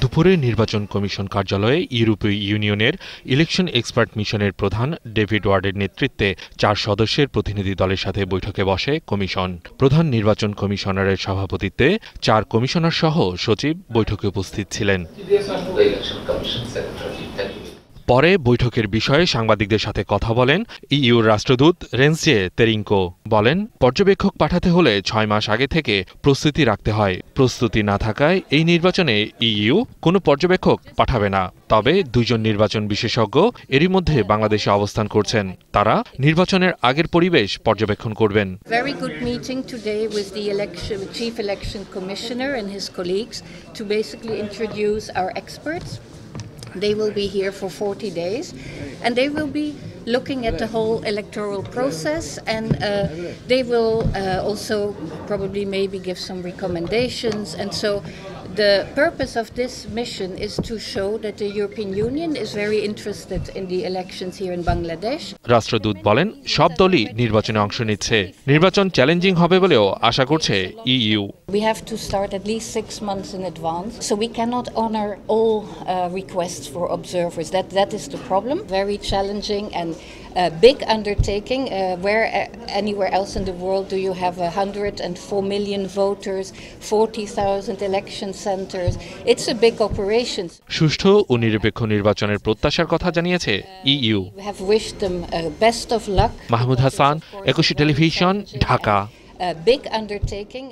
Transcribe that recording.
দুপুরে নির্বাচন কমিশন কার্যালয়ে ইউরোপীয় ইউনিয়নের ইলেকশন এক্সপার্ট মিশনের প্রধান ডেভিড ওয়ার্ডের নেতৃত্বে চার সদস্যের প্রতিনিধি দলের সাথে বৈঠকে বসে কমিশন প্রধান নির্বাচন কমিশনারের সভাপতিত্বে চার কমিশনার সহ সচিব বৈঠকে উপস্থিত ছিলেন পরে বৈঠকের বিষয়ে সাংবাদিকদের সাথে কথা বলেন ইইউর রাষ্ট্রদূত রেনসিয়ে তেরিঙ্কো বলেন পর্যবেক্ষক পাঠাতে হলে ছয় মাস আগে থেকে প্রস্তুতি রাখতে হয় প্রস্তুতি না থাকায় এই নির্বাচনে ইইউ কোনো পর্যবেক্ষক পাঠাবে না তবে দুজন নির্বাচন বিশেষজ্ঞ এরই মধ্যে বাংলাদেশে অবস্থান করছেন তারা নির্বাচনের আগের পরিবেশ পর্যবেক্ষণ করবেন Very good meeting today with the election They will be here for 40 days and they will be looking at the whole electoral process, and uh, they will uh, also probably maybe give some recommendations. And so the purpose of this mission is to show that the European Union is very interested in the elections here in Bangladesh. রাষ্ট্রদূত বলেন সব দলই নির্বাচনে অংশ নিচ্ছে challenging challenging হবে বলেও We have to start at least six months in advance, so we cannot honor all uh, requests for observers. That that is the problem. Very challenging, and uh, big undertaking. Uh, where uh, anywhere else in the world do you have 104 million voters, 40,000 election centers? It's a big operation. সুষ্ঠু ও নিরপেক্ষ নির্বাচনের প্রত্যাশার কথা জানিয়েছে EU. We have wished them best of luck. Mahmud Hasan, একুশে television, Dhaka. big undertaking.